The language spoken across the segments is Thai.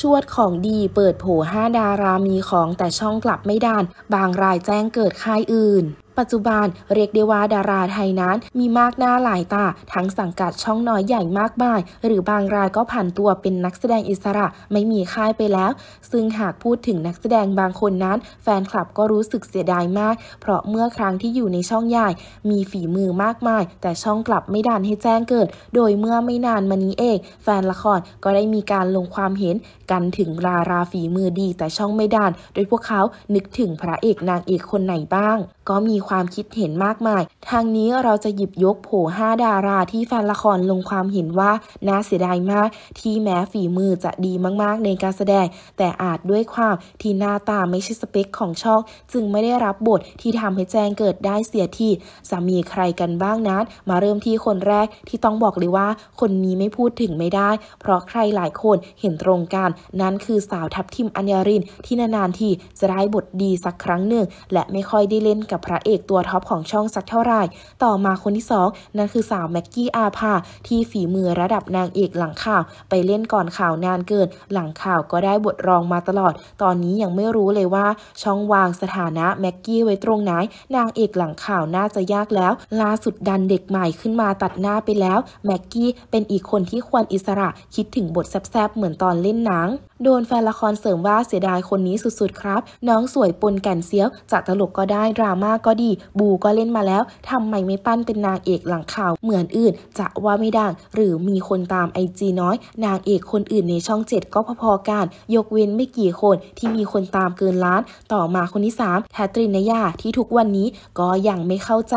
ชวดของดีเปิดโผห้าดารา มีของแต่ช่องกลับไม่ดาน บางรายแจ้งเกิดค่ายอื่นปัจจุบันเรียกได้ว่าดาราไทยนั้นมีมากหน้าหลายตา ทั้งสังกัดช่องน้อยใหญ่มากมาย หรือบางรายก็ผ่านตัวเป็นนักแสดงอิสระไม่มีค่ายไปแล้ว ซึ่งหากพูดถึงนักแสดงบางคนนั้น แฟนคลับก็รู้สึกเสียดายมาก เพราะเมื่อครั้งที่อยู่ในช่องใหญ่มีฝีมือมากมาย แต่ช่องกลับไม่ดันให้แจ้งเกิด โดยเมื่อไม่นานมานี้เองแฟนละครก็ได้มีการลงความเห็น กันถึงราราฝีมือดีแต่ช่องไม่ดัน โดยพวกเขานึกถึงพระเอกนางเอกคนไหนบ้างก็มีความคิดเห็นมากมาย ทางนี้เราจะหยิบยกโผห้าดาราที่แฟนละครลงความเห็นว่าน่าเสียดายมากที่แม้ฝีมือจะดีมากๆในการแสดง แต่อาจด้วยความที่หน้าตาไม่ใช่สเปคของช่อง จึงไม่ได้รับบทที่ทำให้แจ้งเกิดได้เสียทีจะมีใครกันบ้างนั้นมาเริ่มที่คนแรกที่ต้องบอกเลยว่าคนนี้ไม่พูดถึงไม่ได้ เพราะใครหลายคนเห็นตรงกัน นั่นคือสาวทัพทิมอัญญารินที่นานๆทีจะได้บทดีสักครั้งหนึ่งและไม่ค่อยได้เล่นกับับพระเอกตัวท็อปของช่องสักเท่าไหร่ ต่อมาคนที่2นั่นคือสาวแม็กกี้อาภาที่ฝีมือระดับนางเอกหลังข่าว ไปเล่นก่อนข่าวนานเกินหลังข่าวก็ได้บทรองมาตลอด ตอนนี้ยังไม่รู้เลยว่าช่องวางสถานะแม็กกี้ไว้ตรงไหน นางเอกหลังข่าวน่าจะยากแล้วล่าสุดดันเด็กใหม่ขึ้นมาตัดหน้าไปแล้วแม็กกี้เป็นอีกคนที่ควรอิสระคิดถึงบทแซบๆเหมือนตอนเล่นหนังโดนแฟนละครเสริมว่าเสียดายคนนี้สุดๆครับ น้องสวยปนแก่นเซียวจะตลกก็ได้ดราม่าก็ดี บูก็เล่นมาแล้ว ทำไมไม่ปั้นเป็นนางเอกหลังข่าว เหมือนอื่นจะว่าไม่ดัง หรือมีคนตามไอจีน้อย นางเอกคนอื่นในช่องเจ็ดก็พอๆกัน ยกเว้นไม่กี่คนที่มีคนตามเกินล้าน ต่อมาคนที่3แคทรินนยาที่ทุกวันนี้ก็ยังไม่เข้าใจ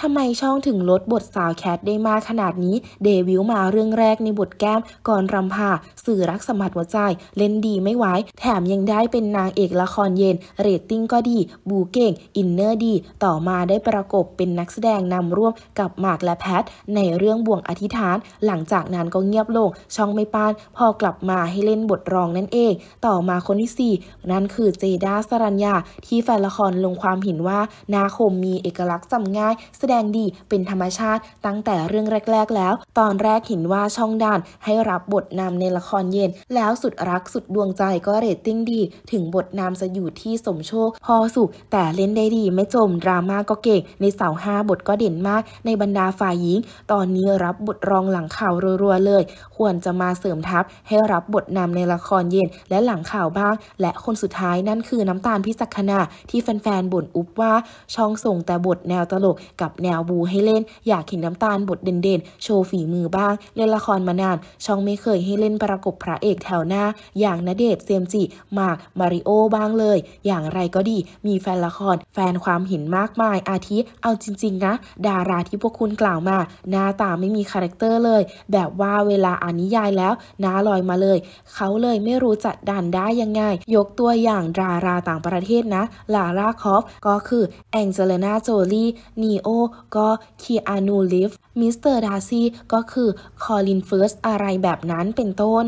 ทำไมช่องถึงลดบทสาวแคทได้มากขนาดนี้เดวิวมาเรื่องแรกในบทแก้มก่อนรำพาสื่อรักสมัติหัวใจเล่นดีไม่ไหวแถมยังได้เป็นนางเอกละครเย็น เรตติ้งก็ดี บูเก่ง อินเนอร์ดี ต่อมาได้ประกบเป็นนักแสดงนำร่วมกับหมากและแพท ในเรื่องบ่วงอธิษฐาน หลังจากนั้นก็เงียบลงช่องไม่ปาน พอกลับมาให้เล่นบทรองนั่นเอง ต่อมาคนที่ 4 นั่นคือเจด้าสรัญญา ที่แฟนละครลงความเห็นว่า นาคมมีเอกลักษณ์จำง่าย แสดงดีเป็นธรรมชาติ ตั้งแต่เรื่องแรกๆ แล้ว ตอนแรกเห็นว่าช่องด่านให้รับบทนำในละครเย็นแล้วสุดรักสุดดวงใจก็เรตติ้งดี ถึงบทนำจะอยู่ที่สมโชค พอสุขแต่เล่นได้ดีไม่จม ดราม่าก็เก่งในเสาห้าบทก็เด่นมากในบรรดาฝ่ายหญิง ตอนนี้รับบทรองหลังข่าวรัวๆเลยควรจะมาเสริมทัพ ให้รับบทนำในละครเย็นและหลังข่าวบ้าง และคนสุดท้ายนั่นคือน้ำตาลพิศคกณาที่แฟนๆบ่นอุบว่า ช่องส่งแต่บทแนวตลกกับแนวบูให้เล่น อยากเห็นน้ำตาลบทเด่นๆโชว์ฝีมือบ้างเล่นละครมานาน ช่องไม่เคยให้เล่นประกบพระเอกแถวหน้าอย่างณเดชเซมจิมากมาริโอบ้างเลย อย่างไรก็ดีมีแฟนละคร แฟนความเห็นมากมาย อาทิเอาจริง ๆ นะ ดาราที่พวกคุณกล่าวมา หน้าตาไม่มีคาแรคเตอร์เลย แบบว่าเวลาอ่านนิยายแล้วน้าลอยมาเลย เขาเลยไม่รู้จัดดันได้ยังไง ยกตัวอย่างดาราต่างประเทศนะ ลาร่าคอฟก็คือแองเจลินาโจลีนีโอก็คีอานูลิฟมิสเตอร์ดาซี่ก็คือคอลินเฟิร์สอะไรแบบนั้นเป็นต้น